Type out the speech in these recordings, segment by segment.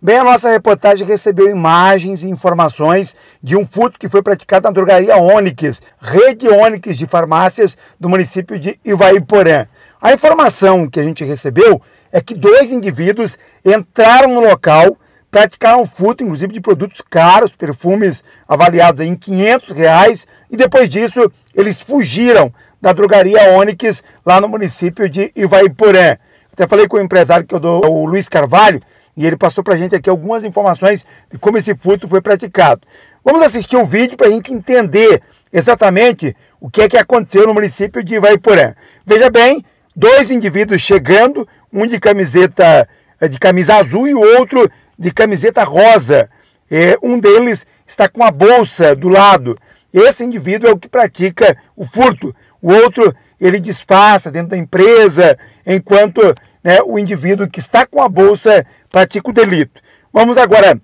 Bem, a nossa reportagem recebeu imagens e informações de um furto que foi praticado na drogaria Onix, rede Onix de farmácias do município de Ivaiporã. A informação que a gente recebeu é que dois indivíduos entraram no local, praticaram furto, inclusive de produtos caros, perfumes avaliados em 500 reais, e depois disso eles fugiram da drogaria Onix lá no município de Ivaiporã. Até falei com o empresário que eu é dou, o Luiz Carvalho, e ele passou para a gente aqui algumas informações de como esse furto foi praticado. Vamos assistir o vídeo para a gente entender exatamente o que é que aconteceu no município de Ivaiporã. Veja bem, dois indivíduos chegando, um de camiseta eh, de camisa azul e o outro de camiseta rosa. É, um deles está com a bolsa do lado. Esse indivíduo é o que pratica o furto. O outro, ele disfarça dentro da empresa, enquanto né, o indivíduo que está com a bolsa pratica o delito. Vamos agora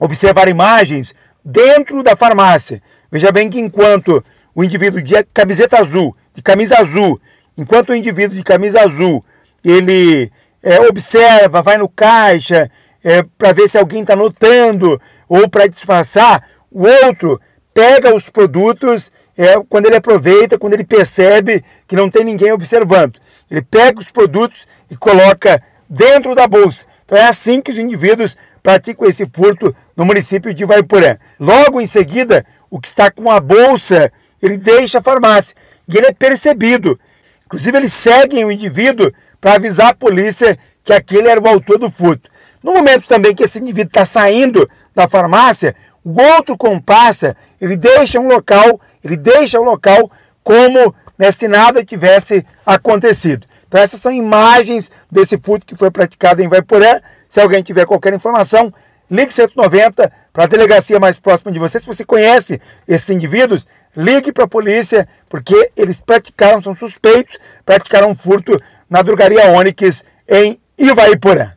observar imagens dentro da farmácia. Veja bem que enquanto o indivíduo de camiseta azul, de camisa azul, enquanto o indivíduo de camisa azul, ele é, observa, vai no caixa é, para ver se alguém está notando ou para disfarçar, o outro pega os produtos é quando ele aproveita, quando ele percebe que não tem ninguém observando. Ele pega os produtos e coloca dentro da bolsa. Então é assim que os indivíduos praticam esse furto no município de Ivaiporã. Logo em seguida, o que está com a bolsa, ele deixa a farmácia e ele é percebido. Inclusive, eles seguem o indivíduo para avisar a polícia que aquele era o autor do furto. No momento também que esse indivíduo está saindo da farmácia, o outro comparsa ele deixa um local, ele deixa o local como né, se nada tivesse acontecido. Então essas são imagens desse furto que foi praticado em Vaiporã. Se alguém tiver qualquer informação, ligue 190 para a delegacia mais próxima de você. Se você conhece esses indivíduos, ligue para a polícia, porque eles praticaram, são suspeitos, praticaram um furto na drogaria Onix em Ivaiporã.